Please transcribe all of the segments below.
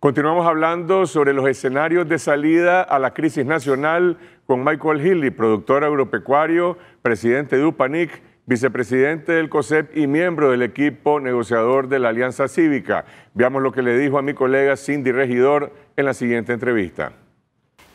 Continuamos hablando sobre los escenarios de salida a la crisis nacional con Michael Healy, productor agropecuario, presidente de UPANIC, vicepresidente del COSEP y miembro del equipo negociador de la Alianza Cívica. Veamos lo que le dijo a mi colega Cindy Regidor en la siguiente entrevista.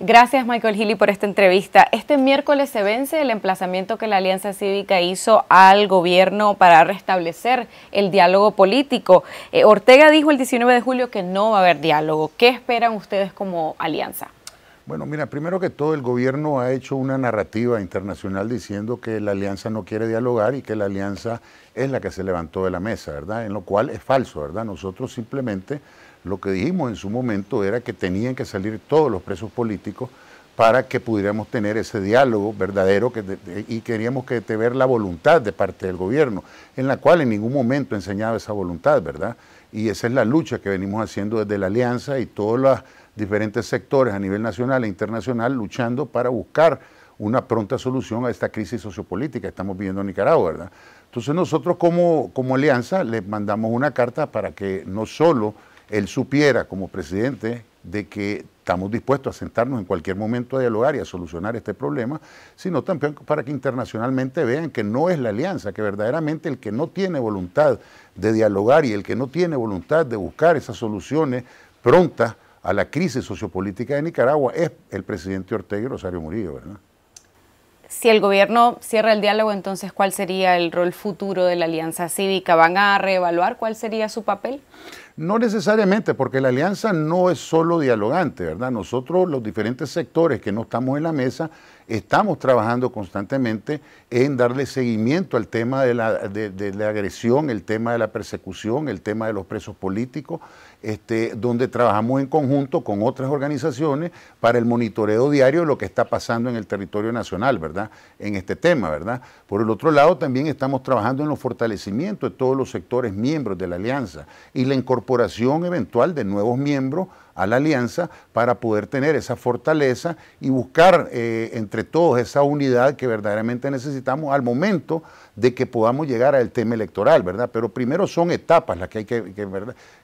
Gracias Michael Healy por esta entrevista. Este miércoles se vence el emplazamiento que la Alianza Cívica hizo al gobierno para restablecer el diálogo político. Eh, Ortega dijo el 19 de julio que no va a haber diálogo. ¿Qué esperan ustedes como alianza? Bueno, mira, primero que todo el gobierno ha hecho una narrativa internacional diciendo que la alianza no quiere dialogar y que la alianza es la que se levantó de la mesa, ¿verdad? En lo cual es falso, ¿verdad? Nosotros simplemente lo que dijimos en su momento era que tenían que salir todos los presos políticos para que pudiéramos tener ese diálogo verdadero y queríamos que te ver la voluntad de parte del gobierno, en la cual en ningún momento enseñaba esa voluntad, ¿verdad? Y esa es la lucha que venimos haciendo desde la alianza y todos los diferentes sectores a nivel nacional e internacional luchando para buscar una pronta solución a esta crisis sociopolítica que estamos viviendo en Nicaragua, ¿verdad? Entonces nosotros como, como alianza le mandamos una carta para que no solo él supiera como presidente de que estamos dispuestos a sentarnos en cualquier momento a dialogar y a solucionar este problema, sino también para que internacionalmente vean que no es la alianza, que verdaderamente el que no tiene voluntad de dialogar y el que no tiene voluntad de buscar esas soluciones prontas a la crisis sociopolítica de Nicaragua es el presidente Ortega y Rosario Murillo, ¿verdad? si el gobierno cierra el diálogo, entonces ¿cuál sería el rol futuro de la Alianza Cívica? ¿Van a reevaluar cuál sería su papel? No necesariamente, porque la alianza no es solo dialogante, ¿verdad? Nosotros, los diferentes sectores que no estamos en la mesa, estamos trabajando constantemente en darle seguimiento al tema de la, de, la agresión, el tema de la persecución, el tema de los presos políticos, este, donde trabajamos en conjunto con otras organizaciones para el monitoreo diario de lo que está pasando en el territorio nacional, ¿verdad? En este tema, ¿verdad? Por el otro lado, también estamos trabajando en los fortalecimientos de todos los sectores miembros de la alianza y la incorporación eventual de nuevos miembros a la alianza para poder tener esa fortaleza y buscar eh, entre todos esa unidad que verdaderamente necesitamos al momento de que podamos llegar al tema electoral, ¿verdad? Pero primero son etapas las que hay que,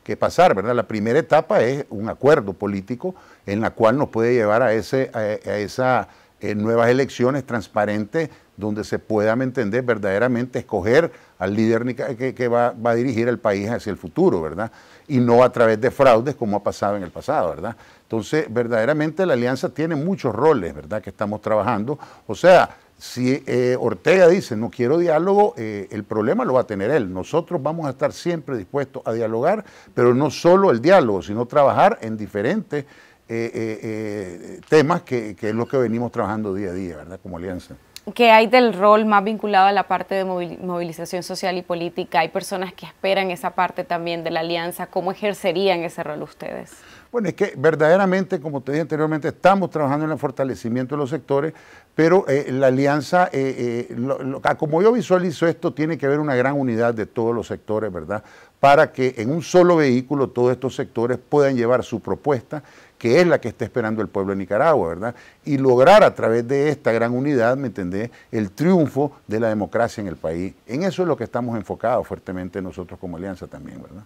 que, pasar, ¿verdad? La primera etapa es un acuerdo político en la cual nos puede llevar a, ese, a, esas eh, nuevas elecciones transparentes donde se puedan entender verdaderamente escoger al líder que, que va, va, a dirigir el país hacia el futuro, ¿verdad? Y no a través de fraudes como ha pasado en el pasado, ¿verdad? Entonces, verdaderamente la alianza tiene muchos roles, ¿verdad? Que estamos trabajando. O sea, si eh, Ortega dice no quiero diálogo, eh, el problema lo va a tener él. Nosotros vamos a estar siempre dispuestos a dialogar, pero no solo el diálogo, sino trabajar en diferentes eh, temas que, que, es lo que venimos trabajando día a día, ¿verdad? Como alianza. ¿Qué hay del rol más vinculado a la parte de movilización social y política? ¿Hay personas que esperan esa parte también de la alianza? ¿Cómo ejercerían ese rol ustedes? Bueno, es que verdaderamente, como te dije anteriormente, estamos trabajando en el fortalecimiento de los sectores, pero eh, la alianza, eh, eh, como yo visualizo esto, tiene que haber una gran unidad de todos los sectores, ¿verdad? Para que en un solo vehículo todos estos sectores puedan llevar su propuesta que es la que está esperando el pueblo de Nicaragua, ¿verdad? Y lograr a través de esta gran unidad, ¿me entendés?, el triunfo de la democracia en el país. En eso es lo que estamos enfocados fuertemente nosotros como alianza también, ¿verdad?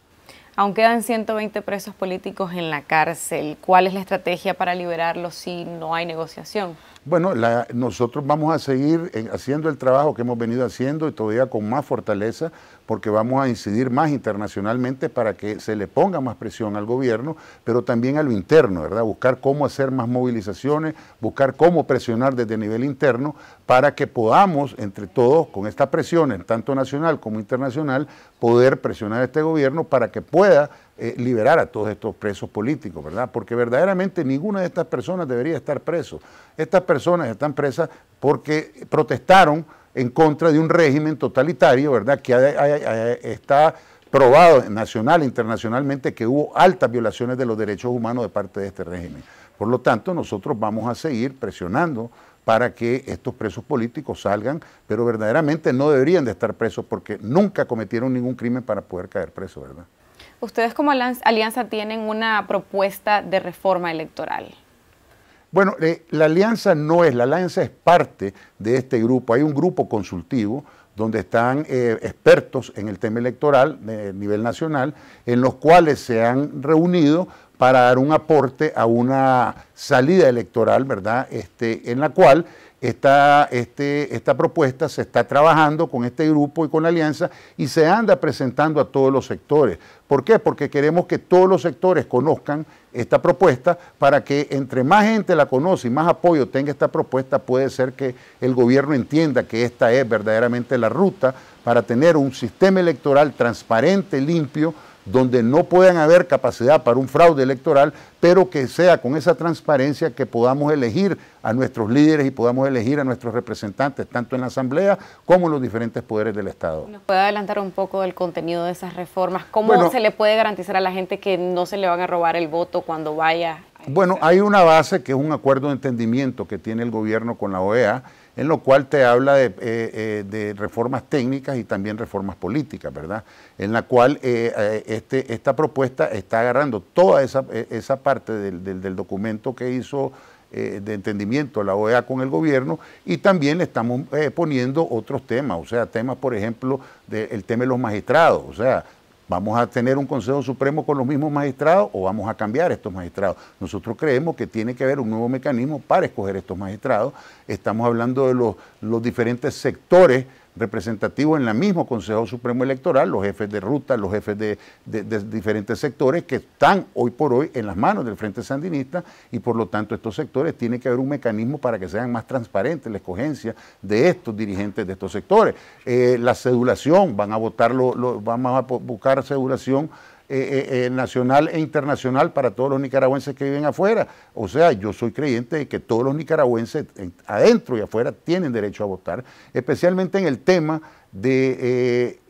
Aún quedan 120 presos políticos en la cárcel. ¿Cuál es la estrategia para liberarlos si no hay negociación? Bueno, nosotros vamos a seguir eh, haciendo el trabajo que hemos venido haciendo y todavía con más fortaleza porque vamos a incidir más internacionalmente para que se le ponga más presión al gobierno, pero también a lo interno. Buscar cómo hacer más movilizaciones, buscar cómo presionar desde nivel interno para que podamos, entre todos, con esta presión, tanto nacional como internacional, poder presionar a este gobierno para que pueda eh, liberar a todos estos presos políticos, ¿verdad? Porque verdaderamente ninguna de estas personas debería estar preso. Estas personas están presas porque protestaron en contra de un régimen totalitario, ¿verdad? Que está probado nacional e internacionalmente que hubo altas violaciones de los derechos humanos de parte de este régimen. Por lo tanto, nosotros vamos a seguir presionando para que estos presos políticos salgan, pero verdaderamente no deberían de estar presos porque nunca cometieron ningún crimen para poder caer preso, ¿verdad? Ustedes como alianza tienen una propuesta de reforma electoral. Bueno, eh, la alianza no es, la alianza es parte de este grupo. Hay un grupo consultivo donde están eh, expertos en el tema electoral de eh, nivel nacional, en los cuales se han reunido para dar un aporte a una salida electoral, ¿verdad? Este, en la cual esta, este, esta propuesta se está trabajando con este grupo y con la alianza y se anda presentando a todos los sectores. ¿Por qué? Porque queremos que todos los sectores conozcan esta propuesta para que entre más gente la conoce y más apoyo tenga esta propuesta, puede ser que el gobierno entienda que esta es verdaderamente la ruta para tener un sistema electoral transparente, limpio, donde no puedan haber capacidad para un fraude electoral, pero que sea con esa transparencia que podamos elegir a nuestros líderes y podamos elegir a nuestros representantes, tanto en la Asamblea como en los diferentes poderes del Estado. ¿Nos puede adelantar un poco del contenido de esas reformas? ¿Cómo se le puede garantizar a la gente que no se le van a robar el voto cuando vaya? bueno, hay una base que es un acuerdo de entendimiento que tiene el gobierno con la OEA, en lo cual te habla eh, eh, de, reformas técnicas y también reformas políticas, ¿verdad? En la cual eh, este, esta propuesta está agarrando toda esa, parte del, documento que hizo de entendimiento la OEA con el gobierno y también le estamos poniendo otros temas, o sea, temas, por ejemplo, del tema de los magistrados, o sea, ¿Vamos a tener un Consejo Supremo con los mismos magistrados o vamos a cambiar estos magistrados? Nosotros creemos que tiene que haber un nuevo mecanismo para escoger estos magistrados. Estamos hablando de los, los diferentes sectores representativos en el mismo Consejo Supremo Electoral, los jefes de ruta, los jefes de, diferentes sectores que están hoy por hoy en las manos del Frente Sandinista y por lo tanto estos sectores tiene que haber un mecanismo para que sean más transparentes la escogencia de estos dirigentes de estos sectores. Eh, la cedulación, van a votar, lo, vamos a buscar cedulación eh, eh, eh, nacional e internacional para todos los nicaragüenses que viven afuera. O sea, yo soy creyente de que todos los nicaragüenses adentro y afuera tienen derecho a votar, especialmente en el tema del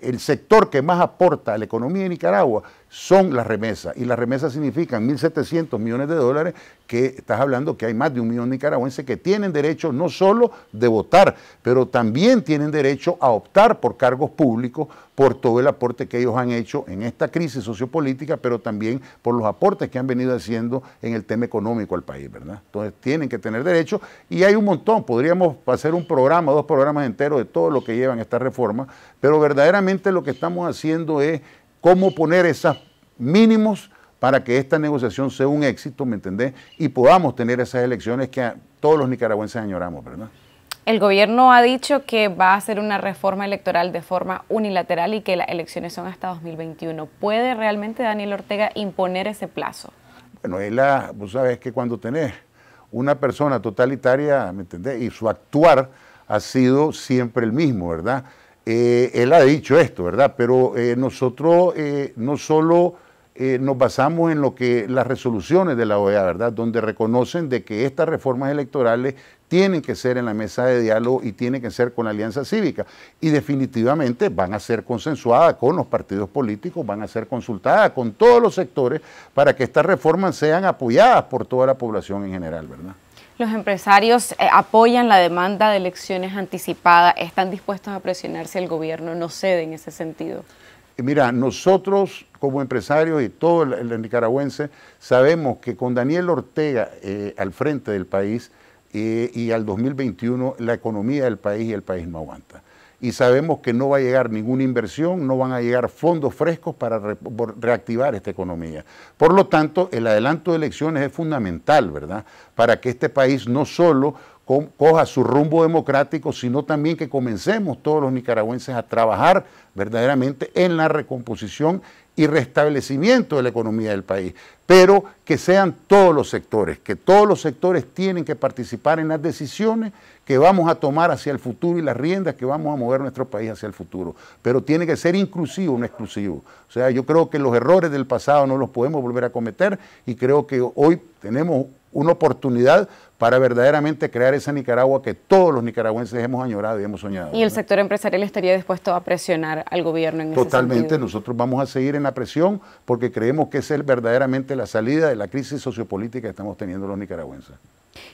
eh, sector que más aporta a la economía de Nicaragua son las remesas. Y las remesas significan 1.700 millones de dólares, que estás hablando que hay más de un millón de nicaragüenses que tienen derecho no solo de votar, pero también tienen derecho a optar por cargos públicos por todo el aporte que ellos han hecho en esta crisis sociopolítica, pero también por los aportes que han venido haciendo en el tema económico al país, ¿verdad? Entonces tienen que tener derecho y hay un montón, podríamos hacer un programa, dos programas enteros de todo lo que llevan esta reforma pero verdaderamente lo que estamos haciendo es cómo poner esos mínimos para que esta negociación sea un éxito, ¿me entendés? Y podamos tener esas elecciones que todos los nicaragüenses añoramos, ¿verdad? El gobierno ha dicho que va a hacer una reforma electoral de forma unilateral y que las elecciones son hasta 2021. ¿Puede realmente Daniel Ortega imponer ese plazo? Bueno, él, vos sabes que cuando tenés una persona totalitaria, ¿me entendés? Y su actuar ha sido siempre el mismo, ¿verdad? Eh, él ha dicho esto, ¿verdad? Pero eh, nosotros eh, no solo nos basamos en lo que las resoluciones de la OEA, ¿verdad? Donde reconocen de que estas reformas electorales tienen que ser en la mesa de diálogo y tienen que ser con la alianza cívica. Y definitivamente van a ser consensuadas con los partidos políticos, van a ser consultadas con todos los sectores para que estas reformas sean apoyadas por toda la población en general, ¿verdad? Los empresarios eh, apoyan la demanda de elecciones anticipadas, están dispuestos a presionar si el gobierno no cede en ese sentido. Mira, nosotros como empresarios y todo el, nicaragüense sabemos que con Daniel Ortega eh, al frente del país eh, y al 2021 la economía del país y el país no aguanta y sabemos que no va a llegar ninguna inversión, no van a llegar fondos frescos para reactivar esta economía. Por lo tanto, el adelanto de elecciones es fundamental, ¿verdad? Para que este país no solo coja su rumbo democrático, sino también que comencemos todos los nicaragüenses a trabajar verdaderamente en la recomposición y restablecimiento de la economía del país pero que sean todos los sectores, que todos los sectores tienen que participar en las decisiones que vamos a tomar hacia el futuro y las riendas que vamos a mover nuestro país hacia el futuro. Pero tiene que ser inclusivo, no exclusivo. O sea, yo creo que los errores del pasado no los podemos volver a cometer y creo que hoy tenemos una oportunidad para verdaderamente crear esa Nicaragua que todos los nicaragüenses hemos añorado y hemos soñado. ¿Y el sector empresarial estaría dispuesto a presionar al gobierno en Totalmente, ese sentido? nosotros vamos a seguir en la presión porque creemos que es el verdaderamente la salida de la crisis sociopolítica que estamos teniendo los nicaragüenses.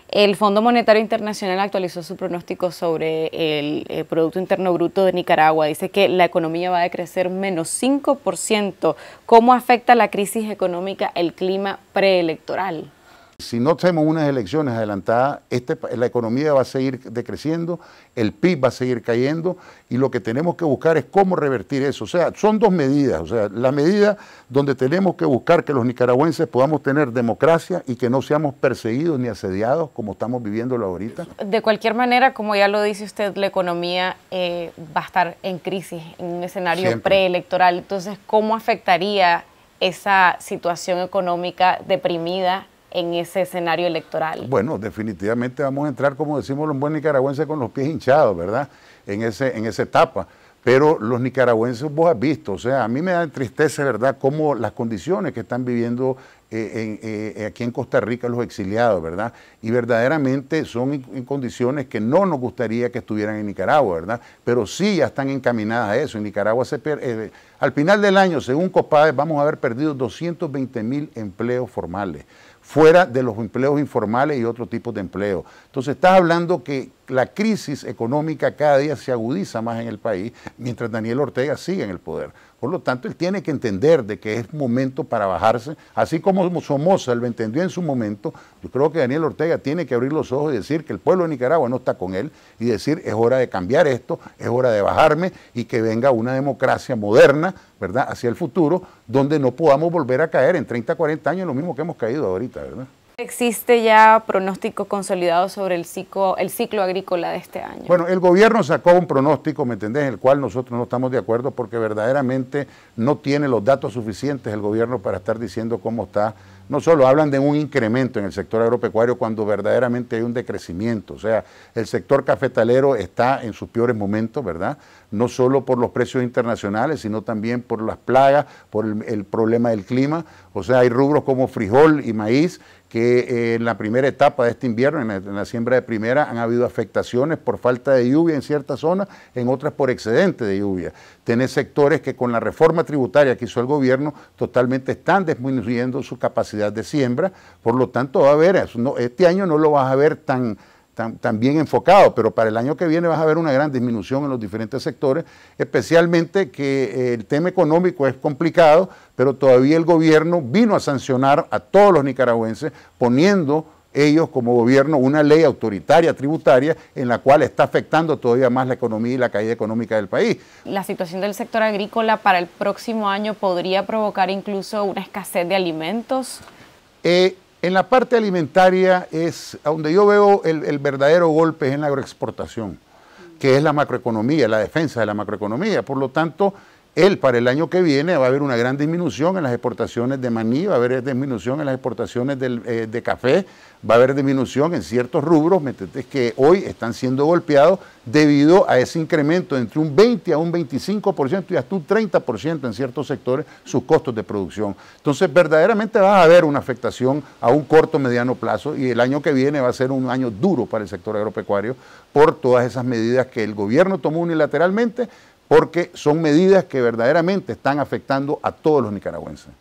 El Fondo Monetario Internacional actualizó su pronóstico sobre el, eh, Producto Interno Bruto de Nicaragua. Dice que la economía va a decrecer menos 5%. ¿Cómo afecta la crisis económica el clima preelectoral? Si no tenemos unas elecciones adelantadas, este, la economía va a seguir decreciendo, el PIB va a seguir cayendo y lo que tenemos que buscar es cómo revertir eso. O sea, son dos medidas. O sea, la medida donde tenemos que buscar que los nicaragüenses podamos tener democracia y que no seamos perseguidos ni asediados como estamos viviéndolo ahorita. De cualquier manera, como ya lo dice usted, la economía eh, va a estar en crisis, en un escenario preelectoral. Entonces, ¿cómo afectaría esa situación económica deprimida en ese escenario electoral? Bueno, definitivamente vamos a entrar, como decimos los buenos nicaragüenses, con los pies hinchados, ¿verdad? En, ese, en esa etapa. Pero los nicaragüenses, vos has visto, o sea, a mí me da tristeza, ¿verdad?, Como las condiciones que están viviendo eh, eh, aquí en Costa Rica los exiliados, ¿verdad? Y verdaderamente son en, condiciones que no nos gustaría que estuvieran en Nicaragua, ¿verdad? Pero sí ya están encaminadas a eso. En Nicaragua, se pierde eh, al final del año, según COPADES, vamos a haber perdido 220 mil empleos formales fuera de los empleos informales y otro tipo de empleo. Entonces estás hablando que la crisis económica cada día se agudiza más en el país mientras Daniel Ortega sigue en el poder. Por lo tanto, él tiene que entender de que es momento para bajarse, así como Somoza lo entendió en su momento, yo creo que Daniel Ortega tiene que abrir los ojos y decir que el pueblo de Nicaragua no está con él y decir es hora de cambiar esto, es hora de bajarme y que venga una democracia moderna, ¿verdad?, hacia el futuro, donde no podamos volver a caer en 30, 40 años lo mismo que hemos caído ahorita, ¿verdad? ¿Existe ya pronóstico consolidado sobre el ciclo, agrícola de este año? Bueno, el gobierno sacó un pronóstico, ¿me entendés?, el cual nosotros no estamos de acuerdo porque verdaderamente no tiene los datos suficientes el gobierno para estar diciendo cómo está no solo hablan de un incremento en el sector agropecuario cuando verdaderamente hay un decrecimiento, o sea, el sector cafetalero está en sus peores momentos, ¿verdad? No solo por los precios internacionales, sino también por las plagas, por el problema del clima, o sea, hay rubros como frijol y maíz que eh, en la primera etapa de este invierno, en la, siembra de primera, han habido afectaciones por falta de lluvia en ciertas zonas, en otras por excedente de lluvia. Tenés sectores que con la reforma tributaria que hizo el gobierno totalmente están disminuyendo su capacidad de siembra, por lo tanto va a haber, este año no lo vas a ver tan también enfocado, pero para el año que viene vas a haber una gran disminución en los diferentes sectores, especialmente que eh, el tema económico es complicado, pero todavía el gobierno vino a sancionar a todos los nicaragüenses poniendo ellos como gobierno una ley autoritaria tributaria en la cual está afectando todavía más la economía y la caída económica del país. La situación del sector agrícola para el próximo año podría provocar incluso una escasez de alimentos. Eh, en la parte alimentaria es donde yo veo el, verdadero golpe es en la agroexportación, que es la macroeconomía, la defensa de la macroeconomía. Por lo tanto, él para el año que viene va a haber una gran disminución en las exportaciones de maní, va a haber disminución en las exportaciones eh, de café, va a haber disminución en ciertos rubros que hoy están siendo golpeados debido a ese incremento entre un 20 a un 25% y hasta un 30% en ciertos sectores sus costos de producción. Entonces verdaderamente va a haber una afectación a un corto mediano plazo y el año que viene va a ser un año duro para el sector agropecuario por todas esas medidas que el gobierno tomó unilateralmente porque son medidas que verdaderamente están afectando a todos los nicaragüenses.